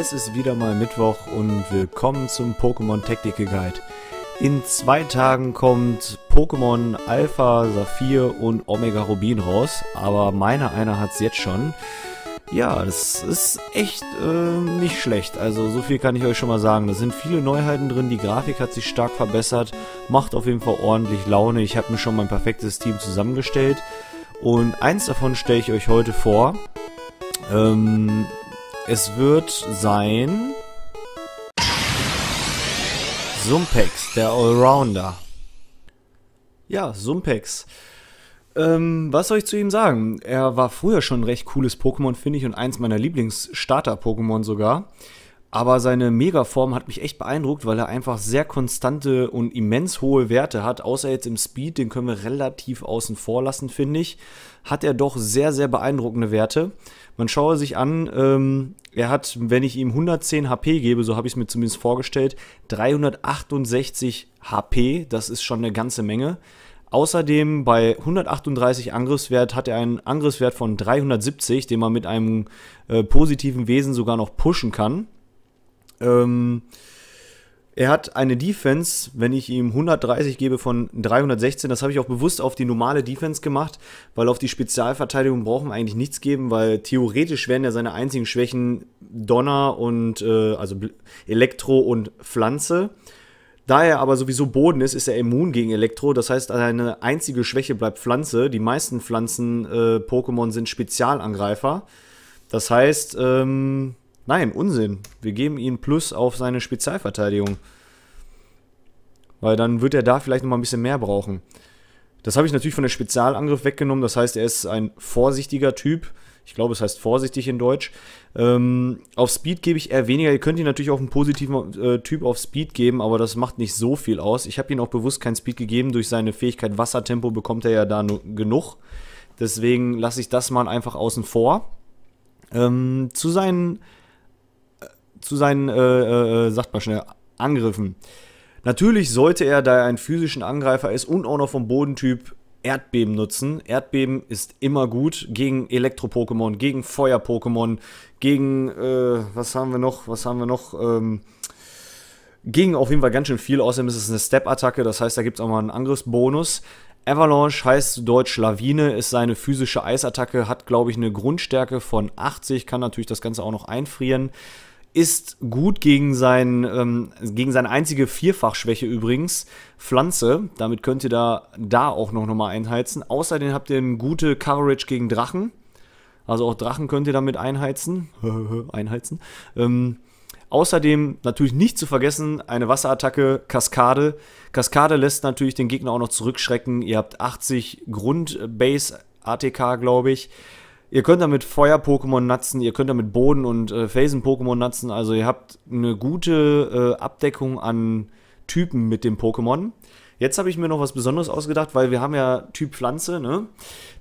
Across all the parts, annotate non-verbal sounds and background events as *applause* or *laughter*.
Es ist wieder mal Mittwoch und willkommen zum Pokémon Tactical Guide. In zwei Tagen kommt Pokémon Alpha, Saphir und Omega Rubin raus, aber meiner einer hat es jetzt schon. Ja, das ist echt äh, nicht schlecht. Also so viel kann ich euch schon mal sagen. Da sind viele Neuheiten drin. Die Grafik hat sich stark verbessert. Macht auf jeden Fall ordentlich Laune. Ich habe mir schon mein perfektes Team zusammengestellt. Und eins davon stelle ich euch heute vor. Ähm, es wird sein... Sumpex, der Allrounder. Ja, Sumpex. Ähm, was soll ich zu ihm sagen? Er war früher schon ein recht cooles Pokémon, finde ich, und eins meiner Lieblings-Starter-Pokémon sogar. Aber seine Megaform hat mich echt beeindruckt, weil er einfach sehr konstante und immens hohe Werte hat. Außer jetzt im Speed, den können wir relativ außen vor lassen, finde ich. Hat er doch sehr, sehr beeindruckende Werte. Man schaue sich an, ähm, er hat, wenn ich ihm 110 HP gebe, so habe ich es mir zumindest vorgestellt, 368 HP. Das ist schon eine ganze Menge. Außerdem bei 138 Angriffswert hat er einen Angriffswert von 370, den man mit einem äh, positiven Wesen sogar noch pushen kann. Ähm, er hat eine Defense, wenn ich ihm 130 gebe von 316, das habe ich auch bewusst auf die normale Defense gemacht, weil auf die Spezialverteidigung brauchen wir eigentlich nichts geben, weil theoretisch wären ja seine einzigen Schwächen Donner und äh, also Elektro und Pflanze. Da er aber sowieso Boden ist, ist er immun gegen Elektro. Das heißt, seine einzige Schwäche bleibt Pflanze. Die meisten Pflanzen-Pokémon äh, sind Spezialangreifer. Das heißt, ähm, Nein, Unsinn. Wir geben ihm Plus auf seine Spezialverteidigung. Weil dann wird er da vielleicht nochmal ein bisschen mehr brauchen. Das habe ich natürlich von der Spezialangriff weggenommen. Das heißt, er ist ein vorsichtiger Typ. Ich glaube, es heißt vorsichtig in Deutsch. Ähm, auf Speed gebe ich eher weniger. Ihr könnt ihn natürlich auch einen positiven äh, Typ auf Speed geben, aber das macht nicht so viel aus. Ich habe ihm auch bewusst keinen Speed gegeben. Durch seine Fähigkeit Wassertempo bekommt er ja da genug. Deswegen lasse ich das mal einfach außen vor. Ähm, zu seinen zu seinen, äh, äh, äh, sagt man schnell, Angriffen. Natürlich sollte er, da er ein physischen Angreifer ist und auch noch vom Bodentyp Erdbeben nutzen. Erdbeben ist immer gut gegen Elektro-Pokémon, gegen Feuer-Pokémon, gegen, äh, was haben wir noch, was haben wir noch, ähm, gegen auf jeden Fall ganz schön viel. Außerdem ist es eine Step-Attacke, das heißt, da gibt es auch mal einen Angriffsbonus. Avalanche heißt zu Deutsch Lawine, ist seine physische Eisattacke, hat glaube ich eine Grundstärke von 80, kann natürlich das Ganze auch noch einfrieren ist gut gegen, sein, ähm, gegen seine einzige Vierfachschwäche übrigens, Pflanze. Damit könnt ihr da, da auch noch mal einheizen. Außerdem habt ihr eine gute Coverage gegen Drachen. Also auch Drachen könnt ihr damit einheizen. *laughs* einheizen. Ähm, außerdem natürlich nicht zu vergessen, eine Wasserattacke, Kaskade. Kaskade lässt natürlich den Gegner auch noch zurückschrecken. Ihr habt 80 Grund-Base-ATK, glaube ich. Ihr könnt damit Feuer-Pokémon nutzen, ihr könnt damit Boden- und äh, Felsen-Pokémon nutzen. Also ihr habt eine gute äh, Abdeckung an Typen mit dem Pokémon. Jetzt habe ich mir noch was Besonderes ausgedacht, weil wir haben ja Typ Pflanze, ne?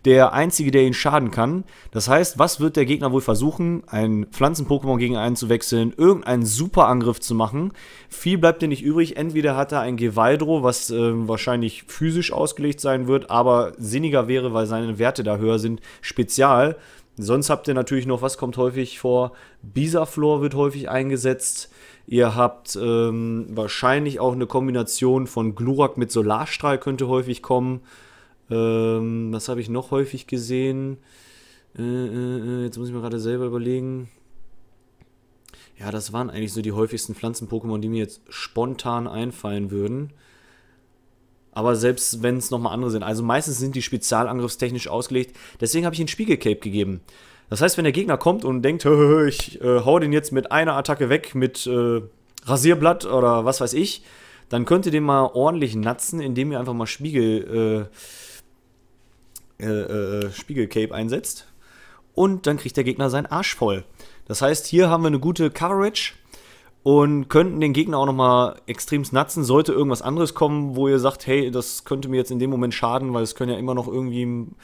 Der einzige, der ihn schaden kann. Das heißt, was wird der Gegner wohl versuchen? Ein Pflanzen-Pokémon gegen einen zu wechseln, irgendeinen Superangriff zu machen. Viel bleibt dir nicht übrig. Entweder hat er ein Gewaldro, was äh, wahrscheinlich physisch ausgelegt sein wird, aber sinniger wäre, weil seine Werte da höher sind, spezial. Sonst habt ihr natürlich noch, was kommt häufig vor? Bisaflor wird häufig eingesetzt. Ihr habt ähm, wahrscheinlich auch eine Kombination von Glurak mit Solarstrahl könnte häufig kommen. Ähm, was habe ich noch häufig gesehen? Äh, äh, äh jetzt muss ich mir gerade selber überlegen. Ja, das waren eigentlich so die häufigsten Pflanzen-Pokémon, die mir jetzt spontan einfallen würden aber selbst wenn es nochmal andere sind. Also meistens sind die spezialangriffstechnisch ausgelegt. Deswegen habe ich ihnen Spiegelcape gegeben. Das heißt, wenn der Gegner kommt und denkt, ich äh, hau den jetzt mit einer Attacke weg, mit äh, Rasierblatt oder was weiß ich, dann könnt ihr den mal ordentlich natzen, indem ihr einfach mal Spiegel, äh, äh, äh Spiegelcape einsetzt. Und dann kriegt der Gegner seinen Arsch voll. Das heißt, hier haben wir eine gute Coverage und könnten den Gegner auch nochmal extrem natzen, sollte irgendwas anderes kommen, wo ihr sagt, hey, das könnte mir jetzt in dem Moment schaden, weil es können ja immer noch irgendwie ein,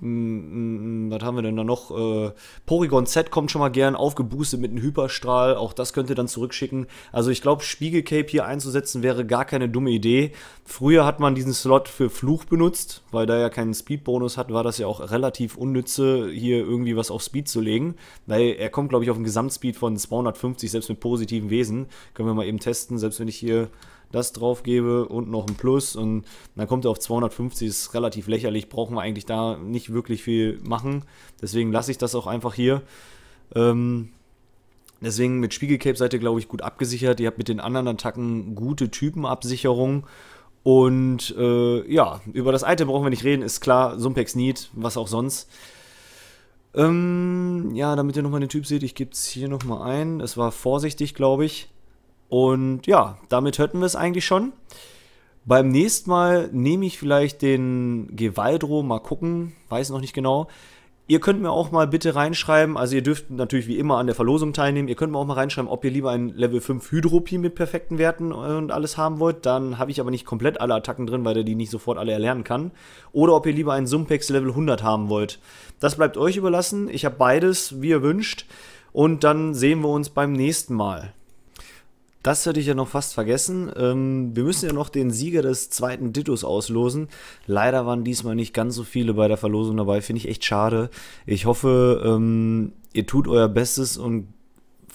ein, ähm, was haben wir denn da noch? Äh, Porygon Z kommt schon mal gern aufgeboostet mit einem Hyperstrahl. Auch das könnt ihr dann zurückschicken. Also ich glaube, Spiegelcape hier einzusetzen wäre gar keine dumme Idee. Früher hat man diesen Slot für Fluch benutzt, weil da ja keinen Speed-Bonus hat, war das ja auch relativ unnütze, hier irgendwie was auf Speed zu legen. Weil er kommt, glaube ich, auf einen Gesamtspeed von 250, selbst mit positiven Wesen. Können wir mal eben testen, selbst wenn ich hier das drauf gebe und noch ein Plus und dann kommt er auf 250, ist relativ lächerlich, brauchen wir eigentlich da nicht wirklich viel machen. Deswegen lasse ich das auch einfach hier. Ähm, deswegen mit Spiegelcape seid ihr, glaube ich, gut abgesichert. Ihr habt mit den anderen Attacken gute Typenabsicherung. Und äh, ja, über das Item brauchen wir nicht reden, ist klar, Sumpex Need, was auch sonst. Ähm, ja, damit ihr nochmal den Typ seht, ich gebe es hier nochmal ein. Es war vorsichtig, glaube ich. Und ja, damit hätten wir es eigentlich schon. Beim nächsten Mal nehme ich vielleicht den Gewaldro, mal gucken, weiß noch nicht genau. Ihr könnt mir auch mal bitte reinschreiben, also ihr dürft natürlich wie immer an der Verlosung teilnehmen, ihr könnt mir auch mal reinschreiben, ob ihr lieber ein Level 5 Hydropi mit perfekten Werten äh, und alles haben wollt, dann habe ich aber nicht komplett alle Attacken drin, weil er die nicht sofort alle erlernen kann. Oder ob ihr lieber einen Sumpex Level 100 haben wollt. Das bleibt euch überlassen, ich habe beides, wie ihr wünscht. Und dann sehen wir uns beim nächsten Mal. Das hätte ich ja noch fast vergessen. Ähm, wir müssen ja noch den Sieger des zweiten Dittos auslosen. Leider waren diesmal nicht ganz so viele bei der Verlosung dabei. Finde ich echt schade. Ich hoffe, ähm, ihr tut euer Bestes und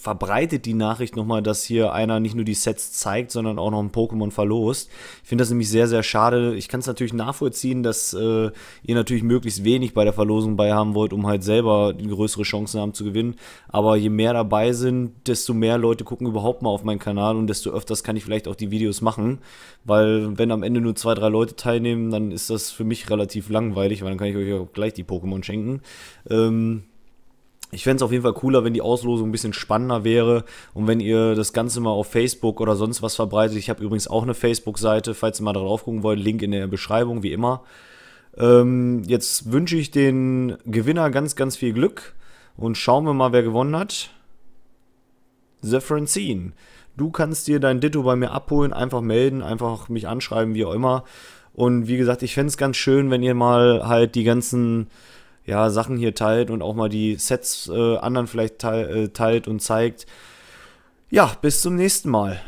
verbreitet die Nachricht nochmal, dass hier einer nicht nur die Sets zeigt, sondern auch noch ein Pokémon verlost. Ich finde das nämlich sehr, sehr schade. Ich kann es natürlich nachvollziehen, dass äh, ihr natürlich möglichst wenig bei der Verlosung bei haben wollt, um halt selber größere Chancen haben zu gewinnen. Aber je mehr dabei sind, desto mehr Leute gucken überhaupt mal auf meinen Kanal und desto öfters kann ich vielleicht auch die Videos machen. Weil wenn am Ende nur zwei, drei Leute teilnehmen, dann ist das für mich relativ langweilig, weil dann kann ich euch auch gleich die Pokémon schenken. Ähm, ich fände es auf jeden Fall cooler, wenn die Auslosung ein bisschen spannender wäre und wenn ihr das Ganze mal auf Facebook oder sonst was verbreitet. Ich habe übrigens auch eine Facebook-Seite, falls ihr mal drauf gucken wollt. Link in der Beschreibung, wie immer. Ähm, jetzt wünsche ich den Gewinner ganz, ganz viel Glück und schauen wir mal, wer gewonnen hat. The Francine. Du kannst dir dein Ditto bei mir abholen, einfach melden, einfach mich anschreiben, wie auch immer. Und wie gesagt, ich fände es ganz schön, wenn ihr mal halt die ganzen ja, Sachen hier teilt und auch mal die Sets äh, anderen vielleicht äh, teilt und zeigt. Ja, bis zum nächsten Mal.